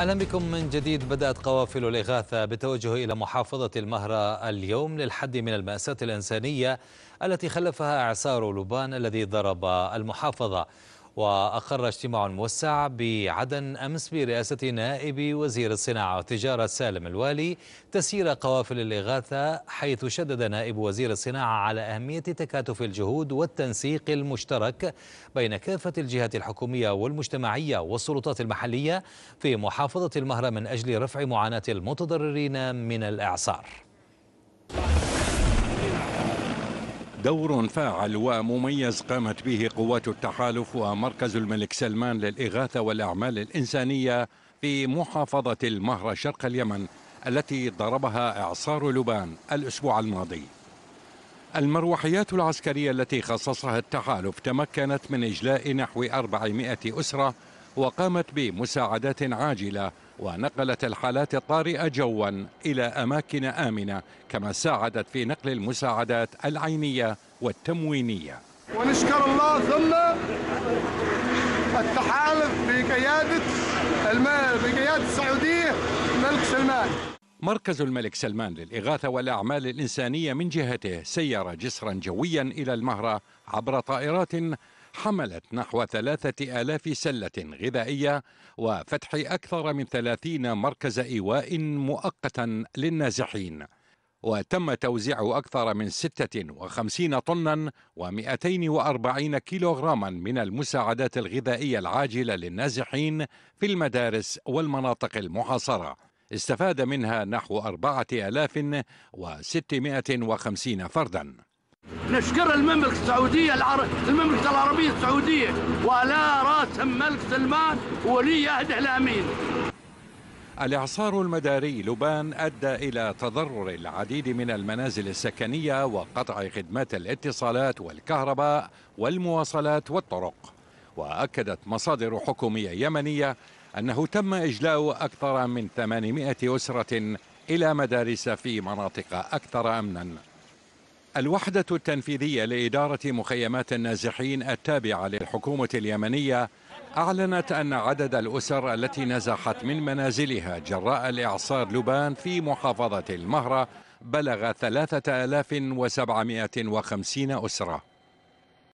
أهلا بكم من جديد بدأت قوافل الإغاثة بالتوجه إلى محافظة المهرة اليوم للحد من المأساة الإنسانية التي خلفها إعصار لبان الذي ضرب المحافظة وأقر اجتماع موسع بعدن أمس برئاسة نائب وزير الصناعة والتجارة سالم الوالي تسيير قوافل الإغاثة حيث شدد نائب وزير الصناعة على أهمية تكاتف الجهود والتنسيق المشترك بين كافة الجهات الحكومية والمجتمعية والسلطات المحلية في محافظة المهرة من أجل رفع معاناة المتضررين من الإعصار دور فاعل ومميز قامت به قوات التحالف ومركز الملك سلمان للإغاثة والأعمال الإنسانية في محافظة المهرة شرق اليمن التي ضربها إعصار لبان الأسبوع الماضي المروحيات العسكرية التي خصصها التحالف تمكنت من إجلاء نحو 400 أسرة وقامت بمساعدات عاجلة ونقلت الحالات الطارئة جوا إلى أماكن آمنة كما ساعدت في نقل المساعدات العينية والتموينية ونشكر الله ثم التحالف بقيادة بقيادة السعودية ملك سلمان مركز الملك سلمان للإغاثة والأعمال الإنسانية من جهته سير جسرا جويا إلى المهرة عبر طائرات حملت نحو ثلاثة آلاف سلة غذائية وفتح أكثر من ثلاثين مركز إيواء مؤقتا للنازحين وتم توزيع أكثر من 56 طنا و240 كيلوغراما من المساعدات الغذائية العاجلة للنازحين في المدارس والمناطق المحاصرة استفاد منها نحو 4650 فردا نشكر المملكة السعودية العر... المملكة العربية السعودية ولا رأس الملك سلمان ولي عهده الأمين الإعصار المداري لبان أدى إلى تضرر العديد من المنازل السكنية وقطع خدمات الاتصالات والكهرباء والمواصلات والطرق وأكدت مصادر حكومية يمنية أنه تم إجلاء أكثر من 800 أسرة إلى مدارس في مناطق أكثر أمناً الوحدة التنفيذية لإدارة مخيمات النازحين التابعة للحكومة اليمنية أعلنت أن عدد الأسر التي نزحت من منازلها جراء الإعصار لبان في محافظة المهرة بلغ 3750 أسرة